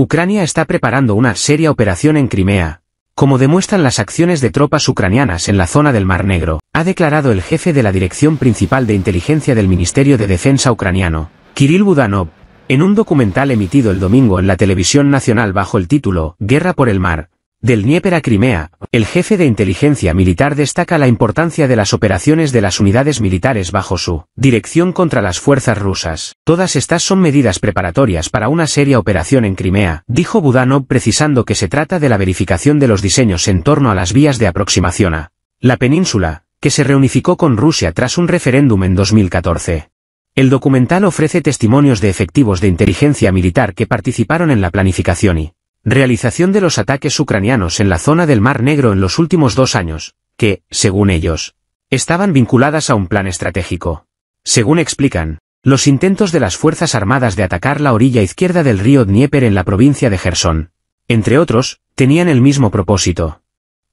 Ucrania está preparando una seria operación en Crimea, como demuestran las acciones de tropas ucranianas en la zona del Mar Negro, ha declarado el jefe de la Dirección Principal de Inteligencia del Ministerio de Defensa ucraniano, Kirill Budanov, en un documental emitido el domingo en la televisión nacional bajo el título Guerra por el Mar, del Dnieper a Crimea, el jefe de inteligencia militar destaca la importancia de las operaciones de las unidades militares bajo su dirección contra las fuerzas rusas. Todas estas son medidas preparatorias para una seria operación en Crimea, dijo Budanov precisando que se trata de la verificación de los diseños en torno a las vías de aproximación a la península, que se reunificó con Rusia tras un referéndum en 2014. El documental ofrece testimonios de efectivos de inteligencia militar que participaron en la planificación y realización de los ataques ucranianos en la zona del Mar Negro en los últimos dos años, que, según ellos, estaban vinculadas a un plan estratégico. Según explican, los intentos de las Fuerzas Armadas de atacar la orilla izquierda del río Dnieper en la provincia de Gerson, entre otros, tenían el mismo propósito.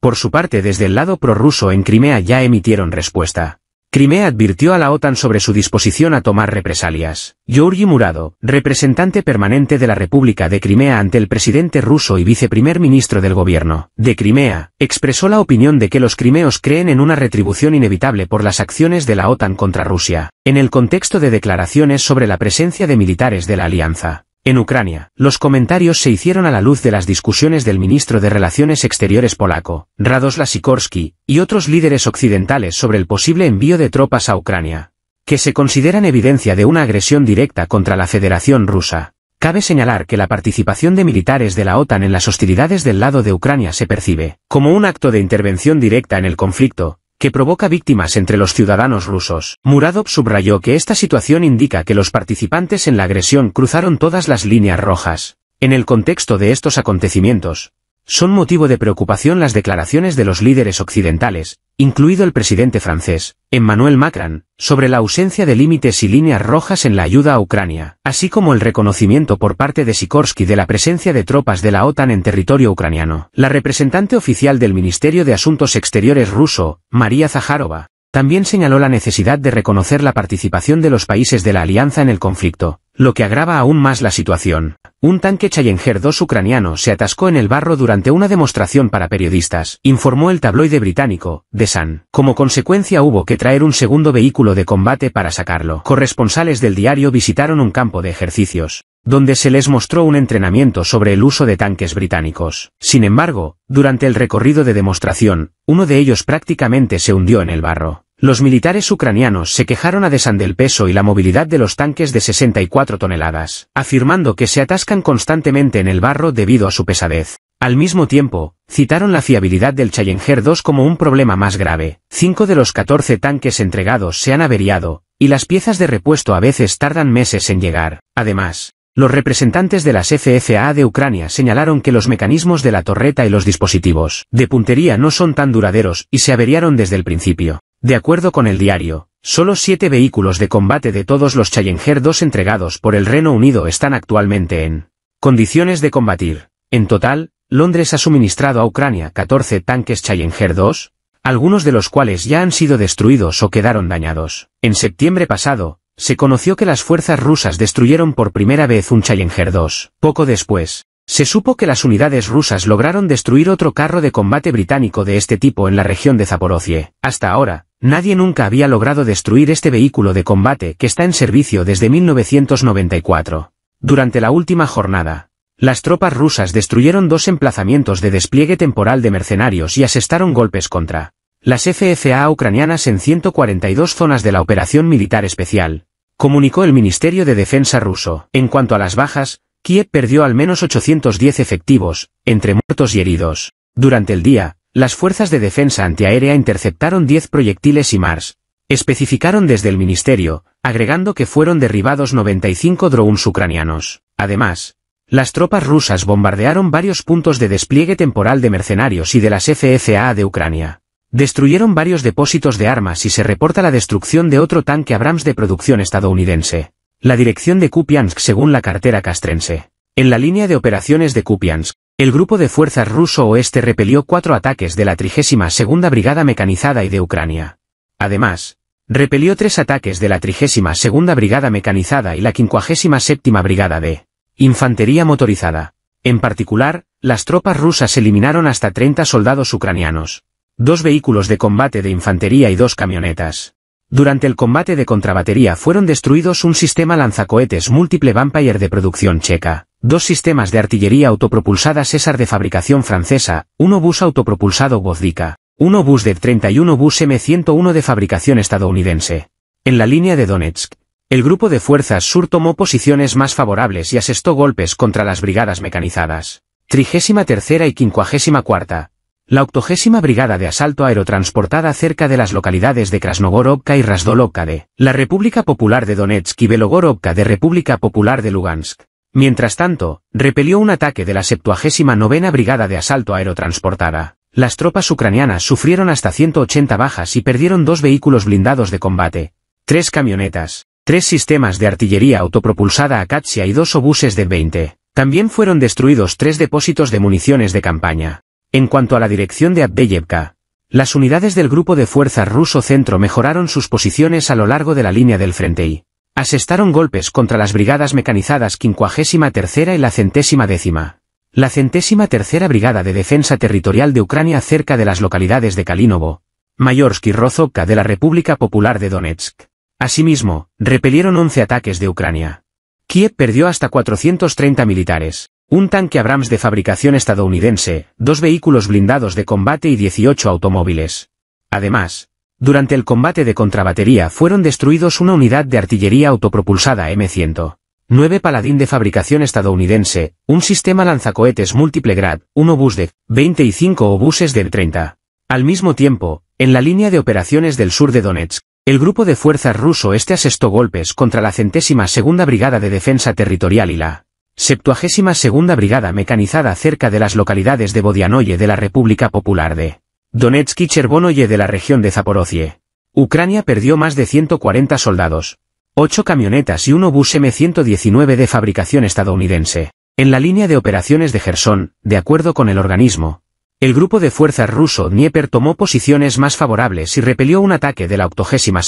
Por su parte desde el lado prorruso en Crimea ya emitieron respuesta. Crimea advirtió a la OTAN sobre su disposición a tomar represalias. Georgi Murado, representante permanente de la República de Crimea ante el presidente ruso y viceprimer ministro del gobierno de Crimea, expresó la opinión de que los crimeos creen en una retribución inevitable por las acciones de la OTAN contra Rusia, en el contexto de declaraciones sobre la presencia de militares de la alianza. En Ucrania, los comentarios se hicieron a la luz de las discusiones del ministro de Relaciones Exteriores polaco, Radoslaw Sikorski, y otros líderes occidentales sobre el posible envío de tropas a Ucrania, que se consideran evidencia de una agresión directa contra la Federación Rusa. Cabe señalar que la participación de militares de la OTAN en las hostilidades del lado de Ucrania se percibe como un acto de intervención directa en el conflicto, que provoca víctimas entre los ciudadanos rusos. Muradov subrayó que esta situación indica que los participantes en la agresión cruzaron todas las líneas rojas. En el contexto de estos acontecimientos, son motivo de preocupación las declaraciones de los líderes occidentales, incluido el presidente francés, Emmanuel Macron, sobre la ausencia de límites y líneas rojas en la ayuda a Ucrania, así como el reconocimiento por parte de Sikorsky de la presencia de tropas de la OTAN en territorio ucraniano. La representante oficial del Ministerio de Asuntos Exteriores ruso, María Zaharova, también señaló la necesidad de reconocer la participación de los países de la alianza en el conflicto, lo que agrava aún más la situación. Un tanque Challenger 2 ucraniano se atascó en el barro durante una demostración para periodistas, informó el tabloide británico, The Sun. Como consecuencia hubo que traer un segundo vehículo de combate para sacarlo. Corresponsales del diario visitaron un campo de ejercicios donde se les mostró un entrenamiento sobre el uso de tanques británicos. Sin embargo, durante el recorrido de demostración, uno de ellos prácticamente se hundió en el barro. Los militares ucranianos se quejaron a Desan del peso y la movilidad de los tanques de 64 toneladas, afirmando que se atascan constantemente en el barro debido a su pesadez. Al mismo tiempo, citaron la fiabilidad del Challenger 2 como un problema más grave. Cinco de los 14 tanques entregados se han averiado, y las piezas de repuesto a veces tardan meses en llegar. Además, los representantes de las FFA de Ucrania señalaron que los mecanismos de la torreta y los dispositivos de puntería no son tan duraderos y se averiaron desde el principio. De acuerdo con el diario, solo siete vehículos de combate de todos los Challenger 2 entregados por el Reino Unido están actualmente en condiciones de combatir. En total, Londres ha suministrado a Ucrania 14 tanques Challenger 2, algunos de los cuales ya han sido destruidos o quedaron dañados. En septiembre pasado, se conoció que las fuerzas rusas destruyeron por primera vez un Challenger 2. Poco después, se supo que las unidades rusas lograron destruir otro carro de combate británico de este tipo en la región de Zaporozhye. Hasta ahora, nadie nunca había logrado destruir este vehículo de combate que está en servicio desde 1994. Durante la última jornada, las tropas rusas destruyeron dos emplazamientos de despliegue temporal de mercenarios y asestaron golpes contra las FFA ucranianas en 142 zonas de la operación militar especial, comunicó el Ministerio de Defensa ruso. En cuanto a las bajas, Kiev perdió al menos 810 efectivos, entre muertos y heridos. Durante el día, las fuerzas de defensa antiaérea interceptaron 10 proyectiles y Mars. Especificaron desde el ministerio, agregando que fueron derribados 95 drones ucranianos. Además, las tropas rusas bombardearon varios puntos de despliegue temporal de mercenarios y de las FFA de Ucrania. Destruyeron varios depósitos de armas y se reporta la destrucción de otro tanque Abrams de producción estadounidense. La dirección de Kupiansk según la cartera castrense. En la línea de operaciones de Kupiansk, el grupo de fuerzas ruso oeste repelió cuatro ataques de la 32 Brigada Mecanizada y de Ucrania. Además, repelió tres ataques de la 32 Brigada Mecanizada y la 57 Brigada de Infantería Motorizada. En particular, las tropas rusas eliminaron hasta 30 soldados ucranianos, dos vehículos de combate de infantería y dos camionetas. Durante el combate de contrabatería fueron destruidos un sistema lanzacohetes múltiple Vampire de producción checa, dos sistemas de artillería autopropulsada César de fabricación francesa, un obús autopropulsado Vozdika, un obús de 31 bus M101 de fabricación estadounidense. En la línea de Donetsk, el grupo de fuerzas sur tomó posiciones más favorables y asestó golpes contra las brigadas mecanizadas. 33 y 54, la octogésima Brigada de Asalto Aerotransportada cerca de las localidades de Krasnogorovka y Rasdolovka de la República Popular de Donetsk y Belogorovka de República Popular de Lugansk. Mientras tanto, repelió un ataque de la 79 Brigada de Asalto Aerotransportada. Las tropas ucranianas sufrieron hasta 180 bajas y perdieron dos vehículos blindados de combate, tres camionetas, tres sistemas de artillería autopropulsada Akatsia y dos obuses de 20. También fueron destruidos tres depósitos de municiones de campaña. En cuanto a la dirección de Abdeyevka, las unidades del grupo de fuerzas ruso centro mejoraron sus posiciones a lo largo de la línea del frente y asestaron golpes contra las brigadas mecanizadas 53 y la centésima décima. La centésima tercera brigada de defensa territorial de Ucrania cerca de las localidades de Kalinovo, Mayorsk y Rozovka de la República Popular de Donetsk. Asimismo, repelieron 11 ataques de Ucrania. Kiev perdió hasta 430 militares, un tanque Abrams de fabricación estadounidense, dos vehículos blindados de combate y 18 automóviles. Además, durante el combate de contrabatería fueron destruidos una unidad de artillería autopropulsada M100. nueve Paladín de fabricación estadounidense, un sistema lanzacohetes múltiple grad, un obús de 25 obuses del 30. Al mismo tiempo, en la línea de operaciones del sur de Donetsk, el grupo de fuerzas ruso este asestó golpes contra la centésima segunda brigada de defensa territorial y la Septuagésima segunda Brigada mecanizada cerca de las localidades de Bodianoye de la República Popular de Donetsk y de la región de Zaporozhye. Ucrania perdió más de 140 soldados, 8 camionetas y un obús M-119 de fabricación estadounidense. En la línea de operaciones de Gerson, de acuerdo con el organismo, el grupo de fuerzas ruso Dnieper tomó posiciones más favorables y repelió un ataque de la 82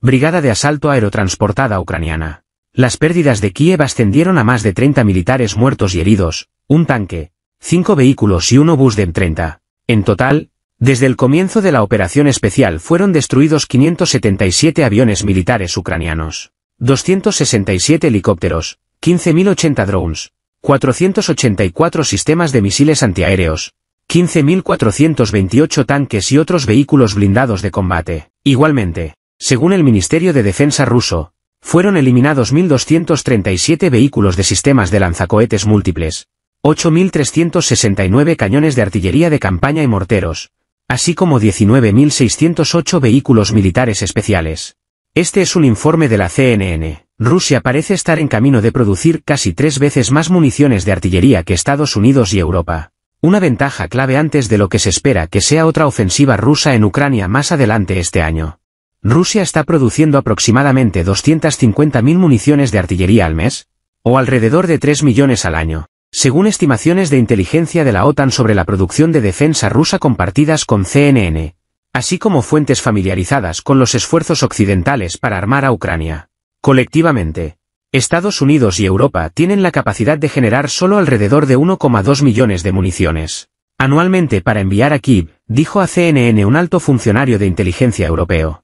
Brigada de Asalto Aerotransportada Ucraniana. Las pérdidas de Kiev ascendieron a más de 30 militares muertos y heridos, un tanque, cinco vehículos y un obús de M30. En total, desde el comienzo de la operación especial fueron destruidos 577 aviones militares ucranianos, 267 helicópteros, 15.080 drones, 484 sistemas de misiles antiaéreos, 15.428 tanques y otros vehículos blindados de combate. Igualmente, según el Ministerio de Defensa ruso, fueron eliminados 1.237 vehículos de sistemas de lanzacohetes múltiples, 8.369 cañones de artillería de campaña y morteros, así como 19.608 vehículos militares especiales. Este es un informe de la CNN. Rusia parece estar en camino de producir casi tres veces más municiones de artillería que Estados Unidos y Europa. Una ventaja clave antes de lo que se espera que sea otra ofensiva rusa en Ucrania más adelante este año. Rusia está produciendo aproximadamente 250.000 municiones de artillería al mes, o alrededor de 3 millones al año, según estimaciones de inteligencia de la OTAN sobre la producción de defensa rusa compartidas con CNN, así como fuentes familiarizadas con los esfuerzos occidentales para armar a Ucrania. Colectivamente, Estados Unidos y Europa tienen la capacidad de generar solo alrededor de 1,2 millones de municiones anualmente para enviar a Kiev, dijo a CNN un alto funcionario de inteligencia europeo.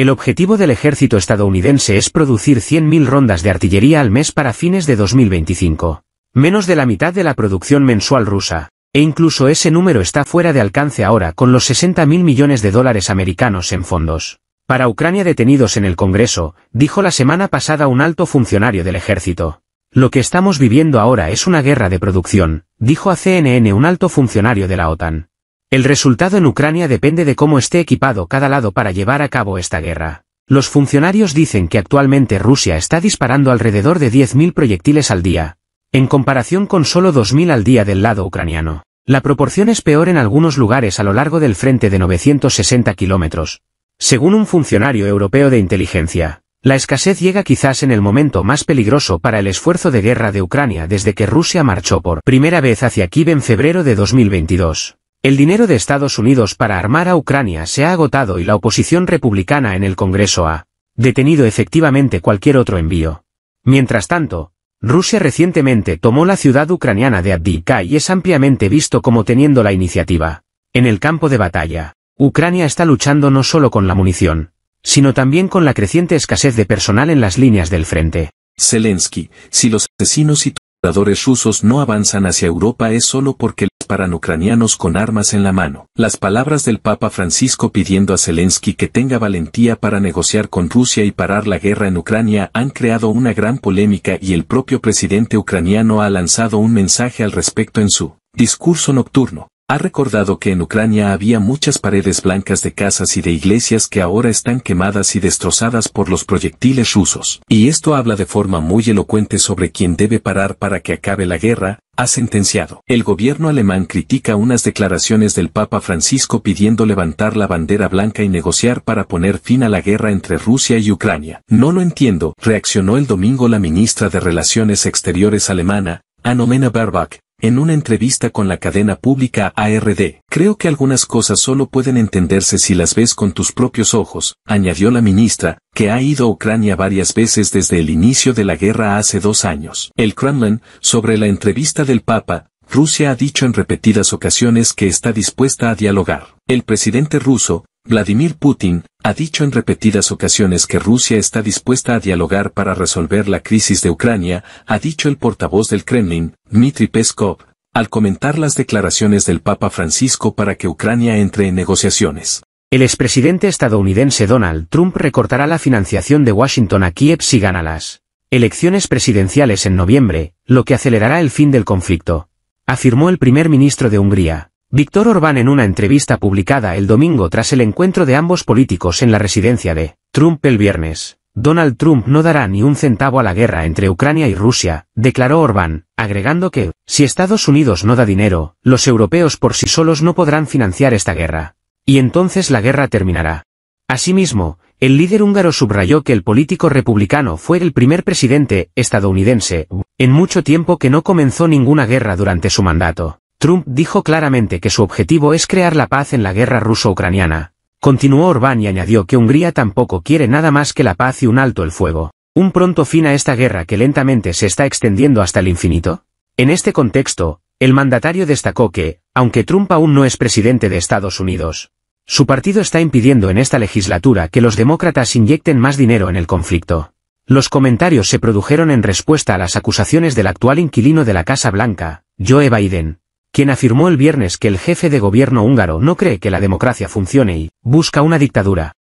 El objetivo del ejército estadounidense es producir 100.000 rondas de artillería al mes para fines de 2025, menos de la mitad de la producción mensual rusa, e incluso ese número está fuera de alcance ahora con los 60.000 millones de dólares americanos en fondos. Para Ucrania detenidos en el Congreso, dijo la semana pasada un alto funcionario del ejército. Lo que estamos viviendo ahora es una guerra de producción, dijo a CNN un alto funcionario de la OTAN. El resultado en Ucrania depende de cómo esté equipado cada lado para llevar a cabo esta guerra. Los funcionarios dicen que actualmente Rusia está disparando alrededor de 10.000 proyectiles al día, en comparación con solo 2.000 al día del lado ucraniano. La proporción es peor en algunos lugares a lo largo del frente de 960 kilómetros. Según un funcionario europeo de inteligencia, la escasez llega quizás en el momento más peligroso para el esfuerzo de guerra de Ucrania desde que Rusia marchó por primera vez hacia Kiev en febrero de 2022. El dinero de Estados Unidos para armar a Ucrania se ha agotado y la oposición republicana en el Congreso ha detenido efectivamente cualquier otro envío. Mientras tanto, Rusia recientemente tomó la ciudad ucraniana de Abdi-Kai y es ampliamente visto como teniendo la iniciativa. En el campo de batalla, Ucrania está luchando no solo con la munición, sino también con la creciente escasez de personal en las líneas del frente. Zelensky, si los asesinos y torturadores rusos no avanzan hacia Europa es solo porque ucranianos con armas en la mano. Las palabras del Papa Francisco pidiendo a Zelensky que tenga valentía para negociar con Rusia y parar la guerra en Ucrania han creado una gran polémica y el propio presidente ucraniano ha lanzado un mensaje al respecto en su discurso nocturno ha recordado que en Ucrania había muchas paredes blancas de casas y de iglesias que ahora están quemadas y destrozadas por los proyectiles rusos. Y esto habla de forma muy elocuente sobre quién debe parar para que acabe la guerra, ha sentenciado. El gobierno alemán critica unas declaraciones del Papa Francisco pidiendo levantar la bandera blanca y negociar para poner fin a la guerra entre Rusia y Ucrania. No lo entiendo, reaccionó el domingo la ministra de Relaciones Exteriores alemana, Anomena Baerbock, en una entrevista con la cadena pública ARD. Creo que algunas cosas solo pueden entenderse si las ves con tus propios ojos, añadió la ministra, que ha ido a Ucrania varias veces desde el inicio de la guerra hace dos años. El Kremlin, sobre la entrevista del Papa, Rusia ha dicho en repetidas ocasiones que está dispuesta a dialogar. El presidente ruso, Vladimir Putin ha dicho en repetidas ocasiones que Rusia está dispuesta a dialogar para resolver la crisis de Ucrania, ha dicho el portavoz del Kremlin, Dmitry Peskov, al comentar las declaraciones del Papa Francisco para que Ucrania entre en negociaciones. El expresidente estadounidense Donald Trump recortará la financiación de Washington a Kiev si gana las elecciones presidenciales en noviembre, lo que acelerará el fin del conflicto, afirmó el primer ministro de Hungría. Víctor Orbán en una entrevista publicada el domingo tras el encuentro de ambos políticos en la residencia de Trump el viernes, Donald Trump no dará ni un centavo a la guerra entre Ucrania y Rusia, declaró Orbán, agregando que, si Estados Unidos no da dinero, los europeos por sí solos no podrán financiar esta guerra. Y entonces la guerra terminará. Asimismo, el líder húngaro subrayó que el político republicano fue el primer presidente estadounidense en mucho tiempo que no comenzó ninguna guerra durante su mandato. Trump dijo claramente que su objetivo es crear la paz en la guerra ruso-ucraniana. Continuó Orbán y añadió que Hungría tampoco quiere nada más que la paz y un alto el fuego. Un pronto fin a esta guerra que lentamente se está extendiendo hasta el infinito. En este contexto, el mandatario destacó que, aunque Trump aún no es presidente de Estados Unidos, su partido está impidiendo en esta legislatura que los demócratas inyecten más dinero en el conflicto. Los comentarios se produjeron en respuesta a las acusaciones del actual inquilino de la Casa Blanca, Joe Biden, quien afirmó el viernes que el jefe de gobierno húngaro no cree que la democracia funcione y busca una dictadura.